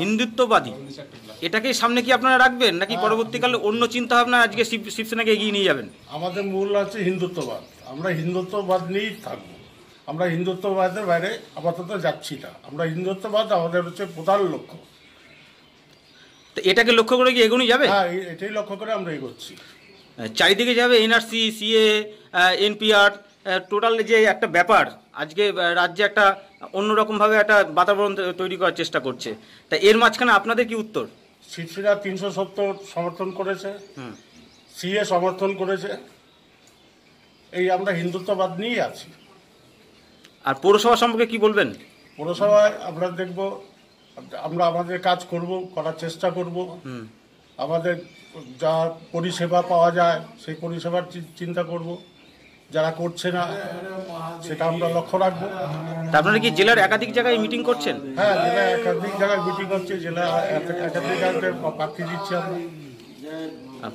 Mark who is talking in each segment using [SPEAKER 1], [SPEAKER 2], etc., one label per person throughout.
[SPEAKER 1] হিন্দুত্ববাদী এটাকে সামনে কি আপনারা রাখবেন নাকি হ্যাঁ। পরবর্তীকালে অন্য চিন্তা ভাবনা আজকে শিবসেনাকে এগিয়ে নিয়ে যাবেন
[SPEAKER 2] আমাদের মূল আছে হিন্দুত্ববাদ আমরা হিন্দুত্ববাদ নিয়েই থাকবো আমরা হিন্দুত্ববাদের বাইরে আপাতত যাচ্ছি না আমরা হিন্দুত্ববাদ আমাদের হচ্ছে প্রধান লক্ষ্য তো এটাকে লক্ষ্য করে কি এগোনো যাবে হ্যাঁ এটাই লক্ষ্য করে আমরা এগোচ্ছি চারিদিকে যাবে
[SPEAKER 1] এনআরসি সিএ এনপিআর টোটাল যে একটা ব্যাপার আজকে রাজ্যে একটা অন্যরকমভাবে একটা বাতাবরণ তৈরি করার চেষ্টা করছে তা এর মাঝখানে আপনাদের কি উত্তর
[SPEAKER 2] শিবসেনা তিনশো সত্তর সমর্থন করেছে সিএ সমর্থন করেছে এই আমরা হিন্দুত্ববাদ নিয়েই আছি আর পৌরসভা সম্পর্কে কি বলবেন পৌরসভায় আমরা দেখব আমরা আমাদের কাজ করব করার চেষ্টা করব আমাদের যা পরিষেবা পাওয়া যায় সেই পরিষেবার চিন্তা করব যারা করছে না সেটা আমরা লক্ষ্য রাখবো
[SPEAKER 1] আপনারা কি জেলার একাধিক
[SPEAKER 2] জায়গায় মিটিং করছেন হ্যাঁ জেলা একাধিক জায়গায় মিটিং হচ্ছে জেলা একাধিক জায়গায় প্রার্থী
[SPEAKER 1] দিচ্ছি আমরা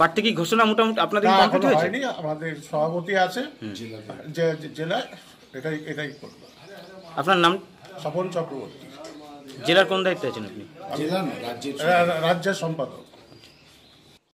[SPEAKER 1] পার্টি কি ঘোষণা মোটামুটি আপনাদের কমপ্লিট হয়েছে
[SPEAKER 2] আমাদের সভাপতি আছে জেলা এটাই এটাই করব আপনার নাম স্বপন চক্রবর্তী জেলার কোন দায়িত্বে আছেন আপনি রাজ্যের সম্পাদক